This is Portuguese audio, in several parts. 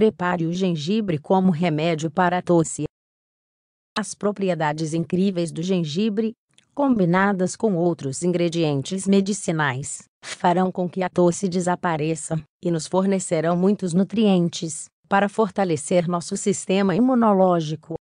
Prepare o gengibre como remédio para a tosse. As propriedades incríveis do gengibre, combinadas com outros ingredientes medicinais, farão com que a tosse desapareça e nos fornecerão muitos nutrientes para fortalecer nosso sistema imunológico.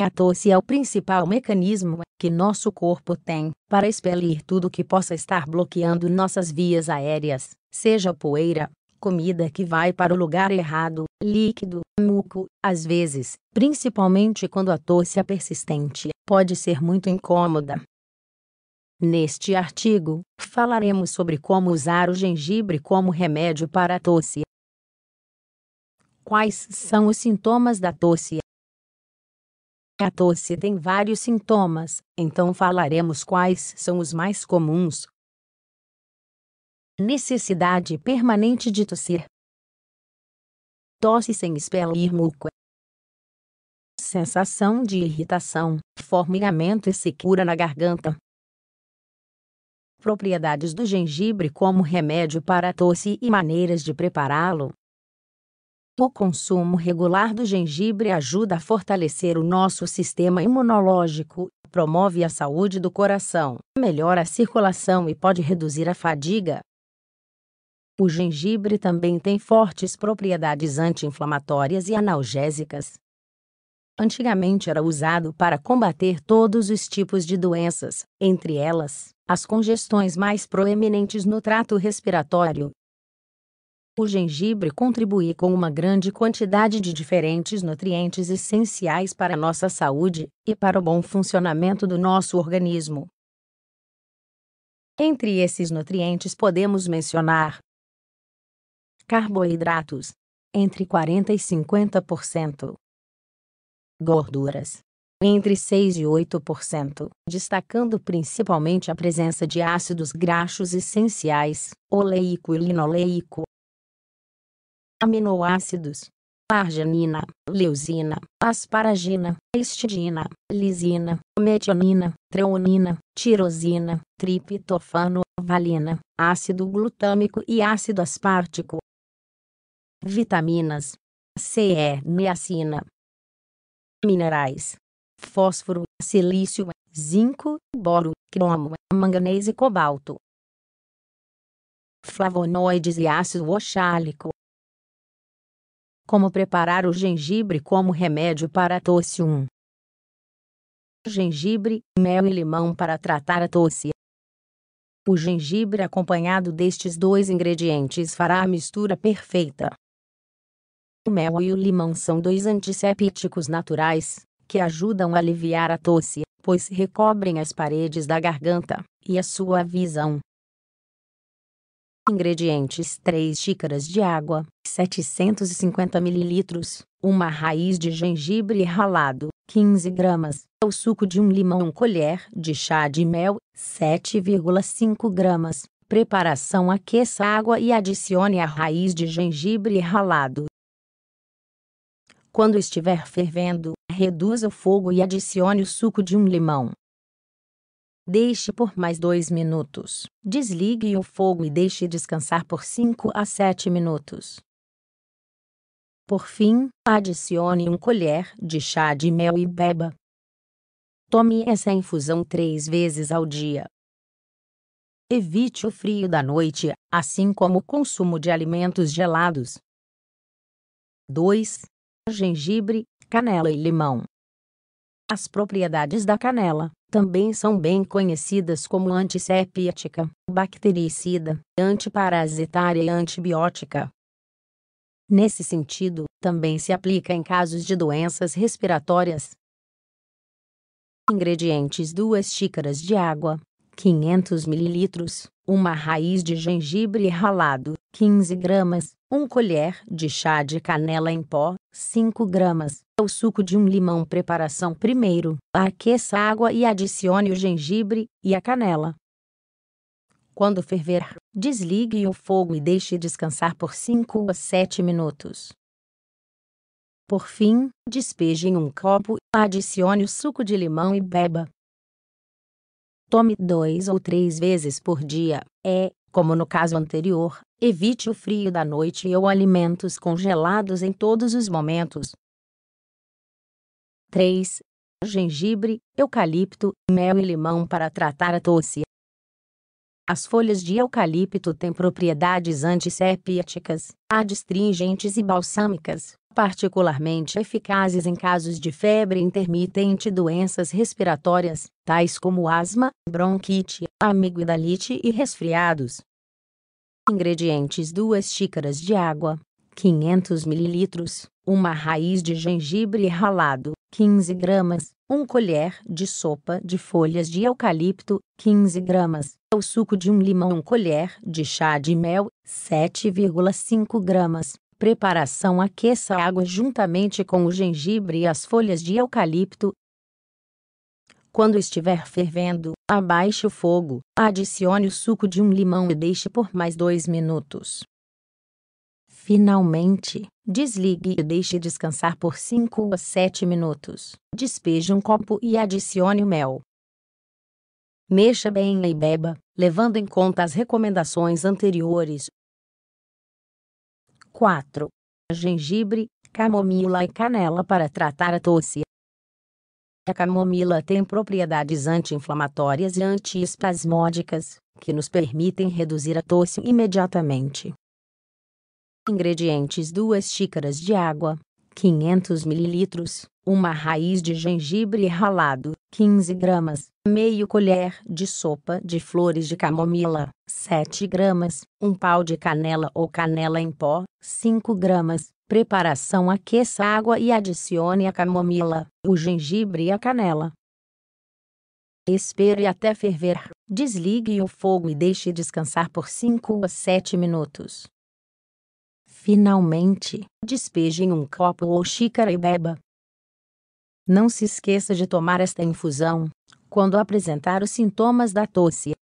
A tosse é o principal mecanismo que nosso corpo tem para expelir tudo que possa estar bloqueando nossas vias aéreas, seja poeira, comida que vai para o lugar errado, líquido, muco, às vezes, principalmente quando a tosse é persistente, pode ser muito incômoda. Neste artigo, falaremos sobre como usar o gengibre como remédio para a tosse. Quais são os sintomas da tosse? A tosse tem vários sintomas, então falaremos quais são os mais comuns, necessidade permanente de tossir. Tosse sem expelir muco. Sensação de irritação, formigamento e secura na garganta. Propriedades do gengibre como remédio para a tosse e maneiras de prepará-lo. O consumo regular do gengibre ajuda a fortalecer o nosso sistema imunológico, promove a saúde do coração, melhora a circulação e pode reduzir a fadiga, o gengibre também tem fortes propriedades anti-inflamatórias e analgésicas. Antigamente era usado para combater todos os tipos de doenças, entre elas, as congestões mais proeminentes no trato respiratório. O gengibre contribui com uma grande quantidade de diferentes nutrientes essenciais para a nossa saúde e para o bom funcionamento do nosso organismo. Entre esses nutrientes podemos mencionar carboidratos entre 40 e 50%, gorduras entre 6 e 8%, destacando principalmente a presença de ácidos graxos essenciais, oleico e linoleico, aminoácidos, arginina, leucina, asparagina, histidina, lisina, metionina, treonina, tirosina, triptofano, valina, ácido glutâmico e ácido aspartico vitaminas, CE, niacina, minerais, fósforo, silício, zinco, boro, cromo, manganês e cobalto, flavonoides e ácido oxálico. Como preparar o gengibre como remédio para a tosse 1. Gengibre, mel e limão para tratar a tosse. O gengibre acompanhado destes dois ingredientes fará a mistura perfeita. O mel e o limão são dois antissépticos naturais, que ajudam a aliviar a tosse, pois recobrem as paredes da garganta e a sua visão. Ingredientes: 3 xícaras de água, 750 ml, uma raiz de gengibre ralado, 15 gramas, o suco de um limão, colher de chá de mel, 7,5 gramas. Preparação: aqueça a água e adicione a raiz de gengibre ralado quando estiver fervendo, reduza o fogo e adicione o suco de um limão. Deixe por mais 2 minutos. Desligue o fogo e deixe descansar por 5 a 7 minutos. Por fim, adicione um colher de chá de mel e beba. Tome essa infusão três vezes ao dia. Evite o frio da noite, assim como o consumo de alimentos gelados. 2 gengibre, canela e limão. As propriedades da canela também são bem conhecidas como antisséptica, bactericida, antiparasitária e antibiótica. Nesse sentido, também se aplica em casos de doenças respiratórias. Ingredientes: 2 xícaras de água, 500 ml, uma raiz de gengibre ralado, 15 gramas, 1 colher de chá de canela em pó, 5 gramas. O suco de um limão. Preparação primeiro. Aqueça a água e adicione o gengibre e a canela. Quando ferver, desligue o fogo e deixe descansar por 5 a 7 minutos. Por fim, despeje em um copo, adicione o suco de limão e beba. Tome 2 ou 3 vezes por dia. É, como no caso anterior, Evite o frio da noite ou alimentos congelados em todos os momentos. 3. Gengibre, eucalipto, mel e limão para tratar a tosse. As folhas de eucalipto têm propriedades antissépticas, adstringentes e balsâmicas, particularmente eficazes em casos de febre intermitente e doenças respiratórias, tais como asma, bronquite, amigdalite e resfriados. Ingredientes: 2 xícaras de água, 500 ml, uma raiz de gengibre ralado, 15 gramas, 1 colher de sopa de folhas de eucalipto, 15 gramas, o suco de um limão, 1 colher de chá de mel, 7,5 gramas. Preparação: aqueça a água juntamente com o gengibre e as folhas de eucalipto, quando estiver fervendo, abaixe o fogo, adicione o suco de um limão e deixe por mais dois minutos. Finalmente, desligue e deixe descansar por 5 a 7 minutos. Despeje um copo e adicione o mel. Mexa bem e beba, levando em conta as recomendações anteriores. 4. Gengibre, camomila e canela para tratar a tosse a camomila tem propriedades anti-inflamatórias e antiespasmódicas, que nos permitem reduzir a tosse imediatamente. Ingredientes: 2 xícaras de água, 500 ml, uma raiz de gengibre ralado, 15 gramas, meio colher de sopa de flores de camomila, 7 gramas, um pau de canela ou canela em pó, 5 gramas. Preparação aqueça água e adicione a camomila, o gengibre e a canela. Espere até ferver. Desligue o fogo e deixe descansar por 5 a 7 minutos. Finalmente, despeje em um copo ou xícara e beba. Não se esqueça de tomar esta infusão quando apresentar os sintomas da tosse.